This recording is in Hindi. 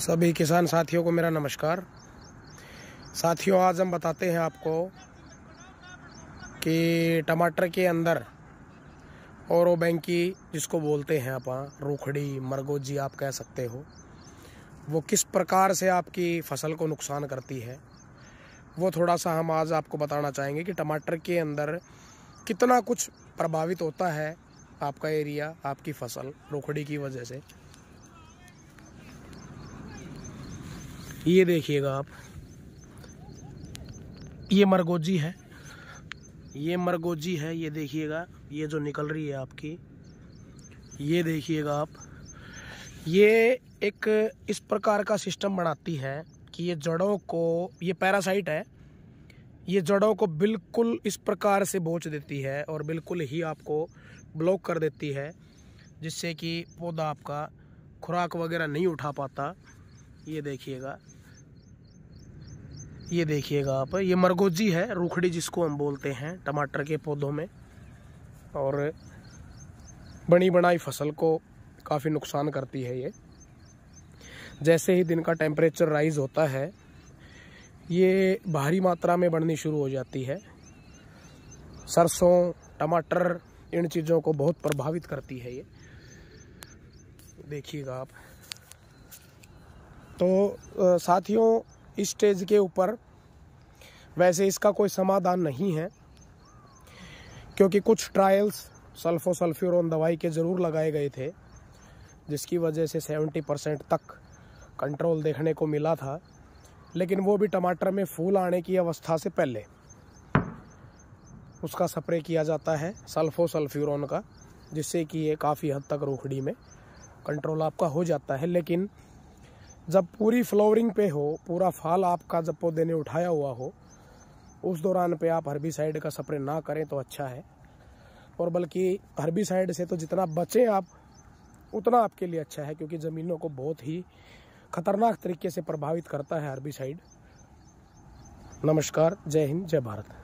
सभी किसान साथियों को मेरा नमस्कार साथियों आज हम बताते हैं आपको कि टमाटर के अंदर और वो बैंकी जिसको बोलते हैं आप हाँ, रूखड़ी मरगोजी आप कह सकते हो वो किस प्रकार से आपकी फसल को नुकसान करती है वो थोड़ा सा हम आज आपको बताना चाहेंगे कि टमाटर के अंदर कितना कुछ प्रभावित होता है आपका एरिया आपकी फसल रोखड़ी की वजह से ये देखिएगा आप ये मरगोजी है ये मरगोजी है ये देखिएगा ये जो निकल रही है आपकी ये देखिएगा आप ये एक इस प्रकार का सिस्टम बनाती है कि ये जड़ों को ये पैरासाइट है ये जड़ों को बिल्कुल इस प्रकार से बोच देती है और बिल्कुल ही आपको ब्लॉक कर देती है जिससे कि पौधा आपका खुराक वगैरह नहीं उठा पाता ये देखिएगा ये देखिएगा आप ये मरगोजी है रूखड़ी जिसको हम बोलते हैं टमाटर के पौधों में और बनी बनाई फसल को काफ़ी नुकसान करती है ये जैसे ही दिन का टेम्परेचर राइज होता है ये भारी मात्रा में बढ़नी शुरू हो जाती है सरसों टमाटर इन चीज़ों को बहुत प्रभावित करती है ये देखिएगा आप तो साथियों इस स्टेज के ऊपर वैसे इसका कोई समाधान नहीं है क्योंकि कुछ ट्रायल्स सल्फोसल्फ्यूरोन दवाई के ज़रूर लगाए गए थे जिसकी वजह से 70 परसेंट तक कंट्रोल देखने को मिला था लेकिन वो भी टमाटर में फूल आने की अवस्था से पहले उसका स्प्रे किया जाता है सल्फोसल्फ्यूरोन का जिससे कि ये काफ़ी हद तक रोखड़ी में कंट्रोल आपका हो जाता है लेकिन जब पूरी फ्लोरिंग पे हो पूरा फाल आपका जब पौधे ने उठाया हुआ हो उस दौरान पे आप साइड का स्प्रे ना करें तो अच्छा है और बल्कि साइड से तो जितना बचें आप उतना आपके लिए अच्छा है क्योंकि ज़मीनों को बहुत ही खतरनाक तरीके से प्रभावित करता है साइड नमस्कार जय हिंद जय भारत